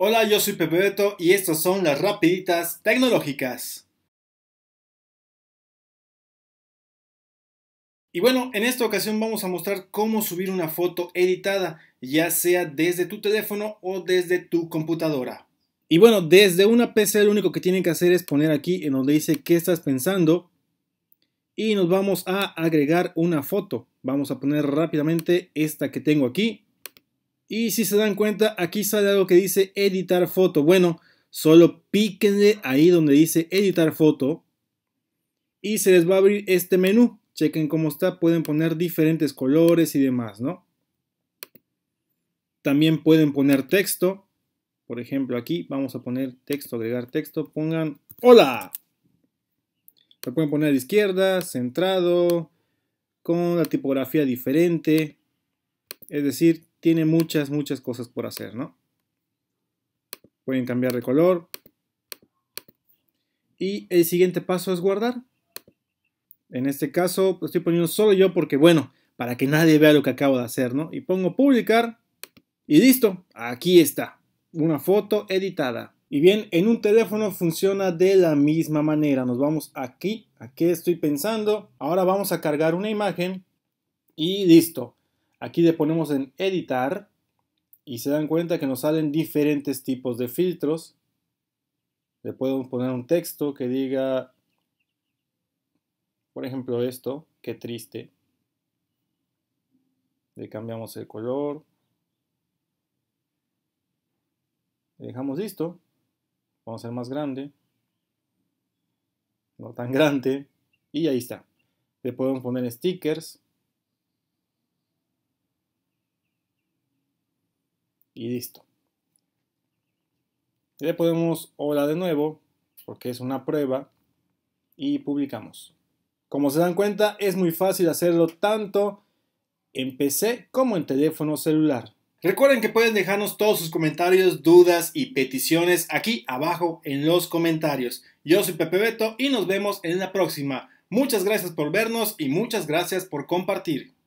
Hola, yo soy Pepe Beto y estas son las rapiditas tecnológicas. Y bueno, en esta ocasión vamos a mostrar cómo subir una foto editada, ya sea desde tu teléfono o desde tu computadora. Y bueno, desde una PC lo único que tienen que hacer es poner aquí en donde dice qué estás pensando y nos vamos a agregar una foto. Vamos a poner rápidamente esta que tengo aquí. Y si se dan cuenta, aquí sale algo que dice editar foto. Bueno, solo píquenle ahí donde dice editar foto y se les va a abrir este menú. Chequen cómo está, pueden poner diferentes colores y demás, ¿no? También pueden poner texto. Por ejemplo, aquí vamos a poner texto, agregar texto. Pongan hola. Lo pueden poner a la izquierda, centrado, con la tipografía diferente. Es decir, tiene muchas, muchas cosas por hacer, ¿no? Pueden cambiar de color. Y el siguiente paso es guardar. En este caso, estoy poniendo solo yo porque, bueno, para que nadie vea lo que acabo de hacer, ¿no? Y pongo publicar y listo, aquí está, una foto editada. Y bien, en un teléfono funciona de la misma manera. Nos vamos aquí, aquí estoy pensando. Ahora vamos a cargar una imagen y listo. Aquí le ponemos en editar y se dan cuenta que nos salen diferentes tipos de filtros. Le podemos poner un texto que diga, por ejemplo, esto, qué triste. Le cambiamos el color. Le dejamos listo. Vamos a hacer más grande. No tan grande. Y ahí está. Le podemos poner stickers. y listo. Le podemos hola de nuevo porque es una prueba y publicamos. Como se dan cuenta, es muy fácil hacerlo tanto en PC como en teléfono celular. Recuerden que pueden dejarnos todos sus comentarios, dudas y peticiones aquí abajo en los comentarios. Yo soy Pepe Beto y nos vemos en la próxima. Muchas gracias por vernos y muchas gracias por compartir.